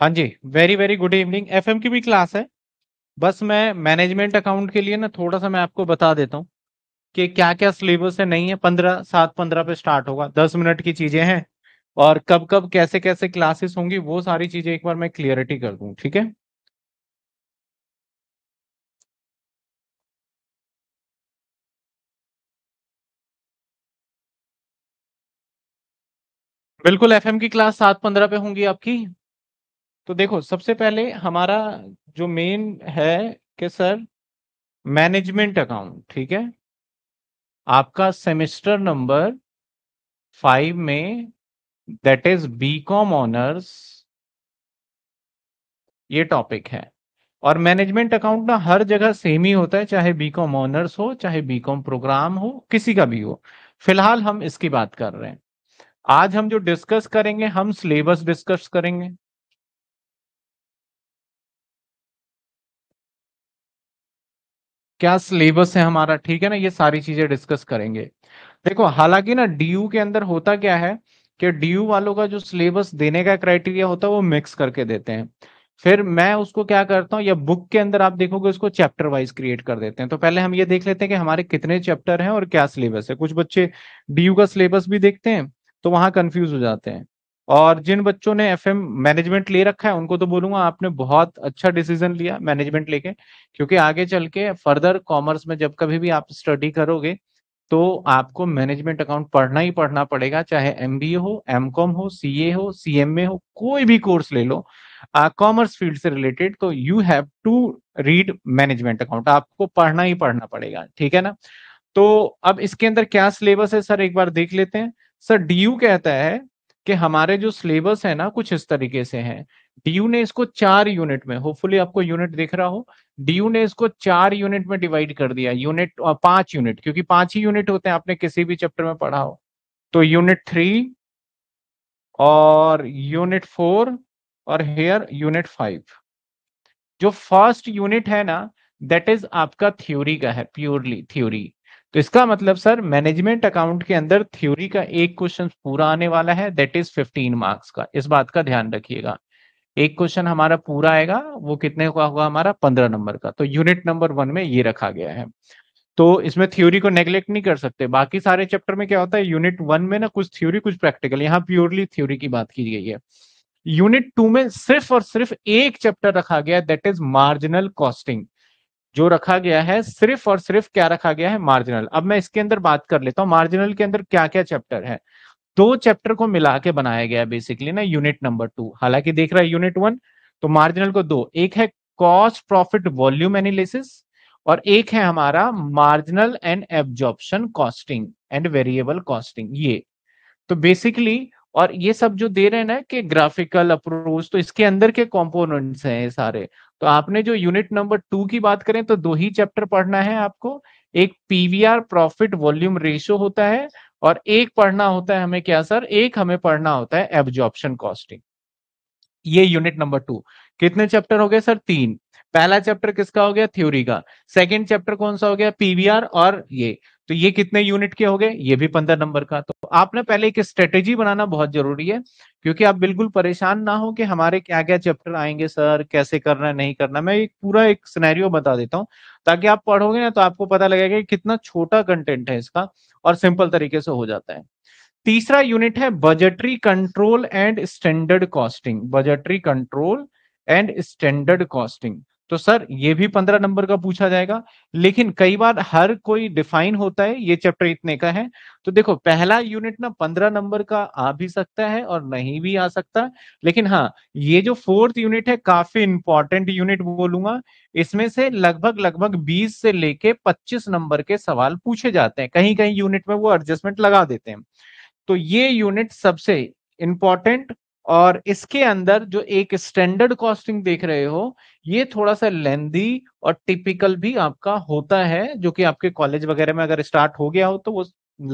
हाँ जी very very good evening FM की भी क्लास है बस मैं मैनेजमेंट अकाउंट के लिए ना थोड़ा सा मैं आपको बता देता हूँ कि क्या क्या सिलेबस है नहीं है पंद्रह सात पंद्रह पे स्टार्ट होगा दस मिनट की चीजें हैं और कब कब कैसे कैसे क्लासेस होंगी वो सारी चीजें एक बार मैं क्लियरिटी कर दूँ ठीक है बिल्कुल एफएम की क्लास सात पंद्रह पे होंगी आपकी तो देखो सबसे पहले हमारा जो मेन है कि सर मैनेजमेंट अकाउंट ठीक है आपका सेमेस्टर नंबर फाइव में that is B com honours ये टॉपिक है और मैनेजमेंट अकाउंट ना हर जगह सेम ही होता है चाहे बी कॉम ऑनर्स हो चाहे बी कॉम प्रोग्राम हो किसी का भी हो फिलहाल हम इसकी बात कर रहे हैं आज हम जो डिस्कस करेंगे हम सिलेबस डिस्कस करेंगे क्या सिलेबस है हमारा ठीक है ना ये सारी चीजें डिस्कस करेंगे देखो हालांकि ना डीयू के अंदर होता क्या है कि डीयू वालों का जो सिलेबस देने का क्राइटेरिया होता है वो मिक्स करके देते हैं फिर मैं उसको क्या करता हूँ या बुक के अंदर आप देखोगे उसको चैप्टर वाइज क्रिएट कर देते हैं तो पहले हम ये देख लेते हैं कि हमारे कितने चैप्टर हैं और क्या सिलेबस है कुछ बच्चे डीयू का सिलेबस भी देखते हैं तो वहां कंफ्यूज हो जाते हैं और जिन बच्चों ने एफ मैनेजमेंट ले रखा है उनको तो बोलूंगा आपने बहुत अच्छा डिसीजन लिया मैनेजमेंट लेके क्योंकि आगे चल के फर्दर कॉमर्स में जब कभी भी आप स्टडी करोगे तो आपको मैनेजमेंट अकाउंट पढ़ना ही पढ़ना पड़ेगा चाहे एम हो एम हो सी हो सी हो कोई भी कोर्स ले लो कॉमर्स फील्ड से रिलेटेड तो you have to read management account आपको पढ़ना ही पढ़ना पड़ेगा ठीक है ना तो अब इसके अंदर क्या सिलेबस है सर एक बार देख लेते हैं सर डी कहता है कि हमारे जो सिलेबस है ना कुछ इस तरीके से है डीयू ने इसको चार यूनिट में होपफुली आपको यूनिट दिख रहा हो डीयू ने इसको चार यूनिट में डिवाइड कर दिया यूनिट पांच यूनिट क्योंकि पांच ही यूनिट होते हैं आपने किसी भी चैप्टर में पढ़ा हो तो यूनिट थ्री और यूनिट फोर और हेयर यूनिट फाइव जो फर्स्ट यूनिट है ना दैट इज आपका थ्योरी का है प्योरली थ्योरी तो इसका मतलब सर मैनेजमेंट अकाउंट के अंदर थ्योरी का एक क्वेश्चन पूरा आने वाला है दैट इज 15 मार्क्स का इस बात का ध्यान रखिएगा एक क्वेश्चन हमारा पूरा आएगा वो कितने का होगा हमारा पंद्रह नंबर का तो यूनिट नंबर वन में ये रखा गया है तो इसमें थ्योरी को नेग्लेक्ट नहीं कर सकते बाकी सारे चैप्टर में क्या होता है यूनिट वन में ना कुछ थ्योरी कुछ प्रैक्टिकल यहाँ प्योरली थ्योरी की बात की गई है यूनिट टू में सिर्फ और सिर्फ एक चैप्टर रखा गया दैट इज मार्जिनल कॉस्टिंग जो रखा गया है सिर्फ और सिर्फ क्या रखा गया है मार्जिनल अब मैं इसके अंदर बात कर लेता हूँ मार्जिनल के अंदर क्या क्या चैप्टर है दो चैप्टर को मिला के बनाया गया बेसिकली ना यूनिट नंबर टू हालांकि देख रहा है यूनिट वन तो मार्जिनल को दो एक है कॉस्ट प्रॉफिट वॉल्यूम एनालिसिस और एक है हमारा marginal and absorption costing and variable costing ये तो बेसिकली और ये सब जो दे रहे हैं ना कि ग्राफिकल अप्रोच तो इसके अंदर के कॉम्पोनेंट्स हैं सारे तो आपने जो यूनिट नंबर टू की बात करें तो दो ही चैप्टर पढ़ना है आपको एक पीवीआर प्रॉफिट वॉल्यूम रेशियो होता है और एक पढ़ना होता है हमें क्या सर एक हमें पढ़ना होता है एब्जॉर्प्शन कॉस्टिंग ये यूनिट नंबर टू कितने चैप्टर हो गए सर तीन पहला चैप्टर किसका हो गया थ्योरी का सेकंड चैप्टर कौन सा हो गया पीवीआर और ये तो ये कितने यूनिट के हो गए ये भी पंद्रह नंबर का तो आपने पहले एक स्ट्रेटेजी बनाना बहुत जरूरी है क्योंकि आप बिल्कुल परेशान ना हो कि हमारे क्या क्या चैप्टर आएंगे सर कैसे करना नहीं करना मैं एक पूरा एक सिनेरियो बता देता हूँ ताकि आप पढ़ोगे ना तो आपको पता लगेगा कि कितना छोटा कंटेंट है इसका और सिंपल तरीके से हो जाता है तीसरा यूनिट है budgetary control and standard costing budgetary control and standard costing तो सर ये भी पंद्रह नंबर का पूछा जाएगा लेकिन कई बार हर कोई डिफाइन होता है ये चैप्टर इतने का है तो देखो पहला यूनिट ना पंद्रह नंबर का आ भी सकता है और नहीं भी आ सकता लेकिन हाँ ये जो फोर्थ यूनिट है काफी इंपॉर्टेंट यूनिट बोलूंगा इसमें से लगभग लगभग बीस से लेके पच्चीस नंबर के सवाल पूछे जाते हैं कहीं कहीं यूनिट में वो एडजस्टमेंट लगा देते हैं तो ये यूनिट सबसे इंपॉर्टेंट और इसके अंदर जो एक स्टैंडर्ड कॉस्टिंग देख रहे हो ये थोड़ा सा लेंदी और टिपिकल भी आपका होता है जो कि आपके कॉलेज वगैरह में अगर स्टार्ट हो गया हो तो वो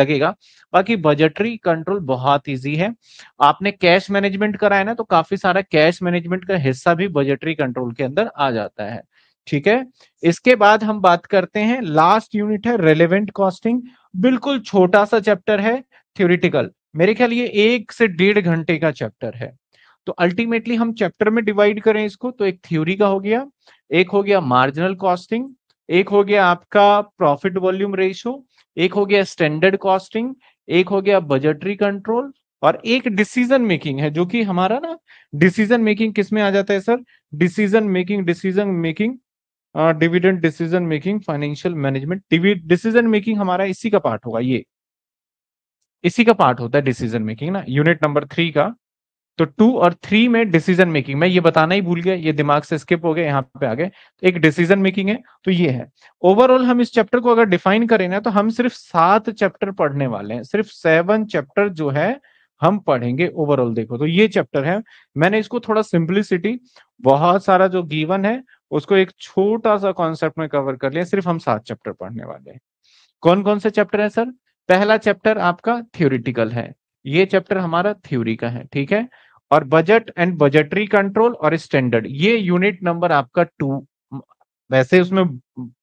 लगेगा बाकी बजटरी कंट्रोल बहुत इजी है आपने कैश मैनेजमेंट कराया ना तो काफी सारा कैश मैनेजमेंट का हिस्सा भी बजटरी कंट्रोल के अंदर आ जाता है ठीक है इसके बाद हम बात करते हैं लास्ट यूनिट है रेलिवेंट कॉस्टिंग बिल्कुल छोटा सा चैप्टर है थ्योरिटिकल मेरे ख्याल ये एक से डेढ़ घंटे का चैप्टर है तो अल्टीमेटली हम चैप्टर में डिवाइड करें इसको तो एक थ्योरी का हो गया एक हो गया मार्जिनल कॉस्टिंग एक हो गया आपका प्रॉफिट वॉल्यूम रेशियो एक हो गया स्टैंडर्ड कॉस्टिंग एक हो गया बजटरी कंट्रोल और एक डिसीजन मेकिंग है जो कि हमारा ना डिसीजन मेकिंग किस में आ जाता है sir decision making decision making dividend decision making financial management decision making हमारा इसी का पार्ट होगा ये इसी का पार्ट होता है डिसीजन मेकिंग ना यूनिट नंबर थ्री का तो टू और थ्री में डिसीजन मेकिंग मैं ये बताना ही भूल गया ये दिमाग से स्किप हो गया यहाँ पे आ गए तो एक डिसीजन मेकिंग है तो ये है ओवरऑल हम इस चैप्टर को अगर डिफाइन करें ना तो हम सिर्फ सात चैप्टर पढ़ने वाले हैं सिर्फ सेवन चैप्टर जो है हम पढ़ेंगे ओवरऑल देखो तो ये चैप्टर है मैंने इसको थोड़ा सिंप्लिसिटी बहुत सारा जो गीवन है उसको एक छोटा सा कॉन्सेप्ट में कवर कर लिया सिर्फ हम सात चैप्टर पढ़ने वाले हैं कौन कौन से चैप्टर है सर पहला चैप्टर आपका थ्योरिटिकल है ये चैप्टर हमारा थ्योरी का है ठीक है और बजट एंड बजटरी कंट्रोल और स्टैंडर्ड ये यूनिट नंबर आपका टू वैसे उसमें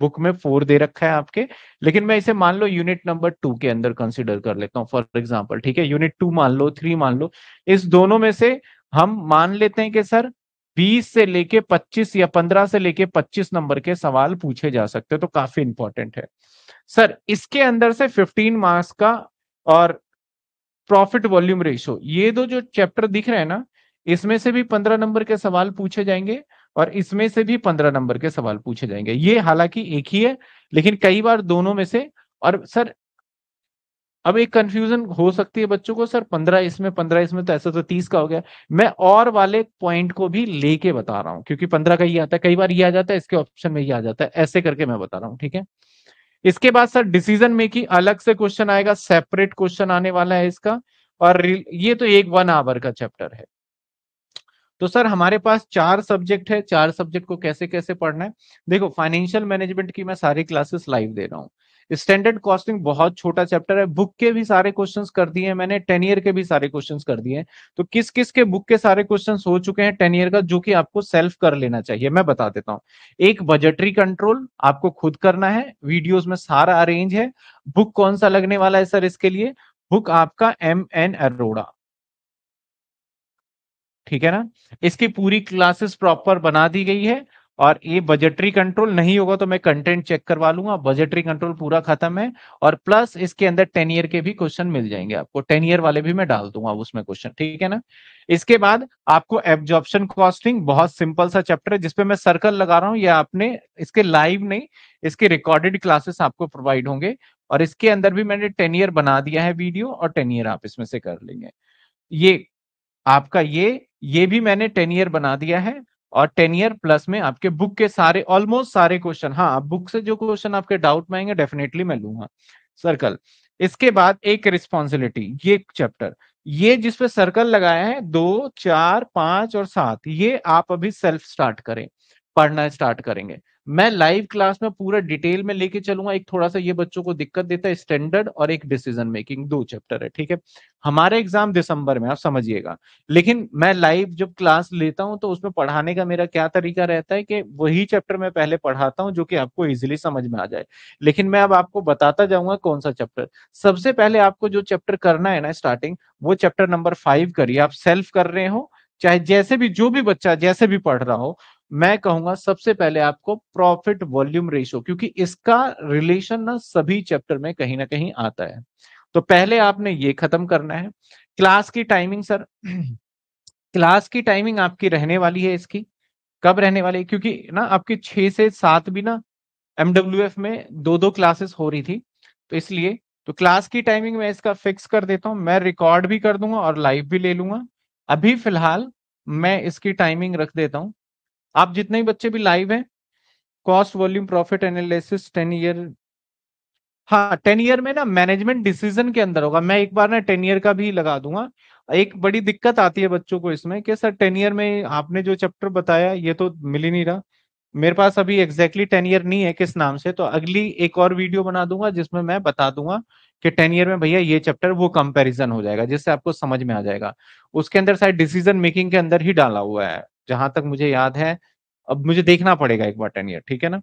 बुक में फोर दे रखा है आपके लेकिन मैं इसे मान लो यूनिट नंबर टू के अंदर कंसिडर कर लेता हूँ फॉर एग्जाम्पल ठीक है यूनिट टू मान लो थ्री मान लो इस दोनों में से हम मान लेते हैं कि सर 20 से लेके 25 या 15 से लेके 25 नंबर के सवाल पूछे जा सकते हैं तो काफी इंपॉर्टेंट है सर इसके अंदर से 15 मार्क्स का और प्रॉफिट वॉल्यूम रेशियो ये दो जो चैप्टर दिख रहे हैं ना इसमें से भी पंद्रह नंबर के सवाल पूछे जाएंगे और इसमें से भी पंद्रह नंबर के सवाल पूछे जाएंगे ये हालांकि एक ही है लेकिन कई बार दोनों में से और सर अब एक कंफ्यूजन हो सकती है बच्चों को सर पंद्रह इसमें पंद्रह इसमें तो ऐसा तो तीस का हो गया मैं और वाले पॉइंट को भी लेके बता रहा हूँ क्योंकि पंद्रह का ये आता है कई बार ये आ जाता है इसके ऑप्शन में ये आ जाता है ऐसे करके मैं बता रहा हूँ ठीक है इसके बाद सर डिसीजन मेकिंग अलग से क्वेश्चन आएगा सेपरेट क्वेश्चन आने वाला है इसका और ये तो एक वन आवर का चैप्टर है तो सर हमारे पास चार सब्जेक्ट है चार सब्जेक्ट को कैसे कैसे पढ़ना है देखो फाइनेंशियल मैनेजमेंट की मैं सारी क्लासेस लाइव दे रहा हूँ स्टैंडर्ड कॉस्टिंग बहुत छोटा चैप्टर है बुक के भी सारे क्वेश्चन कर दिए मैंने टेन ईयर के भी सारे क्वेश्चन कर दिए तो किस किस के बुक के सारे क्वेश्चन हो चुके हैं टेन ईयर का जो कि आपको सेल्फ कर लेना चाहिए मैं बता देता हूँ एक बजटरी कंट्रोल आपको खुद करना है वीडियोज में सारा अरेंज है बुक कौन सा लगने वाला है सर इसके लिए बुक आपका एम एन अरोड़ा ठीक है ना इसकी पूरी क्लासेस प्रॉपर बना दी गई है और ये बजटरी कंट्रोल नहीं होगा तो मैं कंटेंट चेक करवा लूंगा बजटरी कंट्रोल पूरा खत्म है और प्लस इसके अंदर टेन ईयर के भी क्वेश्चन मिल जाएंगे आपको टेन ईयर वाले भी मैं डाल दूंगा उसमें क्वेश्चन ठीक है ना इसके बाद आपको एब्जॉर्प्शन कॉस्टिंग बहुत सिंपल सा चैप्टर है जिसपे मैं सर्कल लगा रहा हूँ या आपने इसके लाइव नहीं इसके रिकॉर्डेड क्लासेस आपको प्रोवाइड होंगे और इसके अंदर भी मैंने टेन ईयर बना दिया है वीडियो और टेन ईयर आप इसमें से कर लेंगे ये आपका ये ये भी मैंने टेन ईयर बना दिया है और टेन ईयर प्लस में आपके बुक के सारे ऑलमोस्ट सारे क्वेश्चन हाँ बुक से जो क्वेश्चन आपके डाउट में आएंगे डेफिनेटली मैं लूंगा सर्कल इसके बाद एक रिस्पॉन्सिबिलिटी ये चैप्टर ये जिसपे सर्कल लगाया है दो चार पांच और सात ये आप अभी सेल्फ स्टार्ट करें पढ़ना स्टार्ट करेंगे मैं लाइव क्लास में पूरा डिटेल में लेके चलूंगा एक थोड़ा सा ये बच्चों को दिक्कत देता है स्टैंडर्ड और एक डिसीजन मेकिंग दो चैप्टर है ठीक है हमारे एग्जाम दिसंबर में आप समझिएगा लेकिन मैं लाइव जब क्लास लेता हूं तो उसमें पढ़ाने का मेरा क्या तरीका रहता है कि वही चैप्टर मैं पहले पढ़ाता हूं जो कि आपको इजिली समझ में आ जाए लेकिन मैं अब आपको बताता जाऊंगा कौन सा चैप्टर सबसे पहले आपको जो चैप्टर करना है ना स्टार्टिंग वो चैप्टर नंबर फाइव करिए आप सेल्फ कर रहे हो चाहे जैसे भी जो भी बच्चा जैसे भी पढ़ रहा हो मैं कहूंगा सबसे पहले आपको प्रॉफिट वॉल्यूम रेशियो क्योंकि इसका रिलेशन ना सभी चैप्टर में कहीं ना कहीं आता है तो पहले आपने ये खत्म करना है क्लास की टाइमिंग सर क्लास की टाइमिंग आपकी रहने वाली है इसकी कब रहने वाली है क्योंकि ना आपके छह से सात भी ना एमडब्ल्यू में दो दो क्लासेस हो रही थी तो इसलिए तो क्लास की टाइमिंग मैं इसका फिक्स कर देता हूँ मैं रिकॉर्ड भी कर दूंगा और लाइव भी ले लूंगा अभी फिलहाल मैं इसकी टाइमिंग रख देता हूँ आप जितने ही बच्चे भी लाइव हैं cost volume profit analysis ten year हाँ टेन ईयर में ना मैनेजमेंट डिसीजन के अंदर होगा मैं एक बार ना टेन ईयर का भी लगा दूंगा एक बड़ी दिक्कत आती है बच्चों को इसमें कि सर टेन ईयर में आपने जो चैप्टर बताया ये तो मिल ही नहीं रहा मेरे पास अभी एग्जैक्टली टेन ईयर नहीं है किस नाम से तो अगली एक और वीडियो बना दूंगा जिसमें मैं बता दूंगा कि टेन ईयर में भैया ये चैप्टर वो कंपैरिजन हो जाएगा जिससे आपको समझ में आ जाएगा उसके अंदर शायद डिसीजन मेकिंग के अंदर ही डाला हुआ है जहां तक मुझे याद है अब मुझे देखना पड़ेगा एक बार टेन ईयर ठीक है ना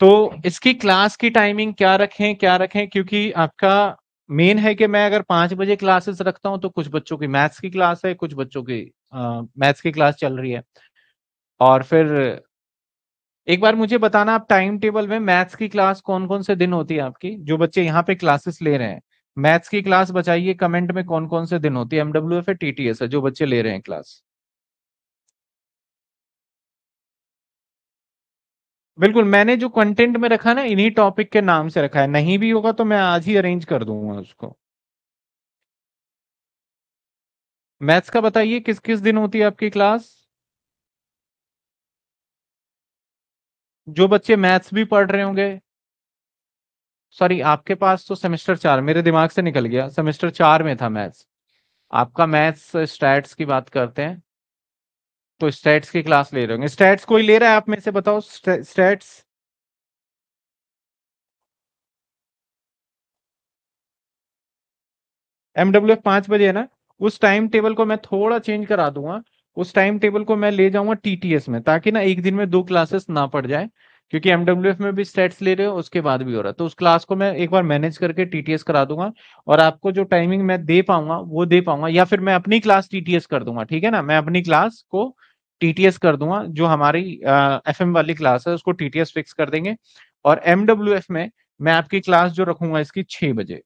तो इसकी क्लास की टाइमिंग क्या रखें क्या रखें क्योंकि आपका मेन है कि मैं अगर पांच बजे क्लासेस रखता हूं तो कुछ बच्चों की मैथ्स की क्लास है कुछ बच्चों की मैथ्स की क्लास चल रही है और फिर एक बार मुझे बताना आप टाइम टेबल में मैथ्स की क्लास कौन कौन से दिन होती है आपकी जो बच्चे यहाँ पे क्लासेस ले रहे हैं मैथ्स की क्लास बचाइए कमेंट में कौन कौन से दिन होती है एमडब्ल्यू एफ है एस है जो बच्चे ले रहे हैं क्लास बिल्कुल मैंने जो कंटेंट में रखा ना इन्हीं टॉपिक के नाम से रखा है नहीं भी होगा तो मैं आज ही अरेंज कर दूंगा उसको मैथ्स का बताइए किस किस दिन होती है आपकी क्लास जो बच्चे मैथ्स भी पढ़ रहे होंगे सॉरी आपके पास तो सेमेस्टर चार मेरे दिमाग से निकल गया सेमेस्टर चार में था मैथ्स आपका मैथ्स स्टैट्स की बात करते हैं तो स्टैट्स की क्लास ले रहे होंगे स्टेट्स कोई ले रहा है आप में से बताओ स्टेट्स एमडब्ल्यू एफ पांच बजे है ना उस टाइम टेबल को मैं थोड़ा चेंज करा दूंगा उस टाइम टेबल को मैं ले जाऊंगा टीटीएस में ताकि ना एक दिन में दो क्लासेस ना पड़ जाए क्योंकि एमडब्ल्यू में भी स्टेट्स ले रहे हो उसके बाद भी हो रहा है तो उस क्लास को मैं एक बार मैनेज करके टीटीएस करा दूंगा और आपको जो टाइमिंग मैं दे पाऊंगा वो दे पाऊंगा या फिर मैं अपनी क्लास टीटीएस कर दूंगा ठीक है ना मैं अपनी क्लास को टीटीएस कर दूंगा जो हमारी एफ वाली क्लास है उसको टीटीएस फिक्स कर देंगे और एमडब्ल्यू में मैं आपकी क्लास जो रखूंगा इसकी छह बजे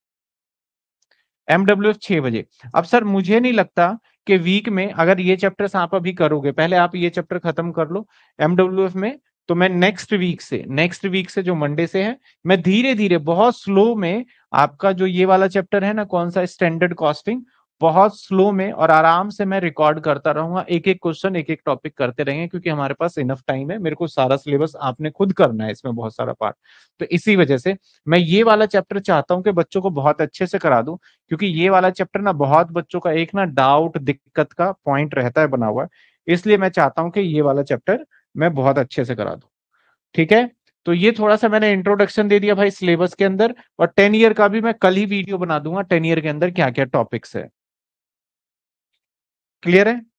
एमडब्ल्यू एफ बजे अब सर मुझे नहीं लगता कि वीक में अगर ये चैप्टर्स आप अभी करोगे पहले आप ये चैप्टर खत्म कर लो एमडब्ल्यू एफ में तो मैं नेक्स्ट वीक से नेक्स्ट वीक से जो मंडे से है मैं धीरे धीरे बहुत स्लो में आपका जो ये वाला चैप्टर है ना कौन सा स्टैंडर्ड कॉस्टिंग बहुत स्लो में और आराम से मैं रिकॉर्ड करता रहूंगा एक एक क्वेश्चन एक एक टॉपिक करते रहेंगे क्योंकि हमारे पास इनफ टाइम है मेरे को सारा सिलेबस आपने खुद करना है इसमें बहुत सारा पार्ट तो इसी वजह से मैं ये वाला चैप्टर चाहता हूँ कि बच्चों को बहुत अच्छे से करा दूं क्योंकि ये वाला चैप्टर ना बहुत बच्चों का एक ना डाउट दिक्कत का पॉइंट रहता है बना हुआ इसलिए मैं चाहता हूँ कि ये वाला चैप्टर मैं बहुत अच्छे से करा दू ठीक है तो ये थोड़ा सा मैंने इंट्रोडक्शन दे दिया भाई सिलेबस के अंदर और टेन ईयर का भी मैं कल ही वीडियो बना दूंगा टेन ईयर के अंदर क्या क्या टॉपिक्स है क्लियर है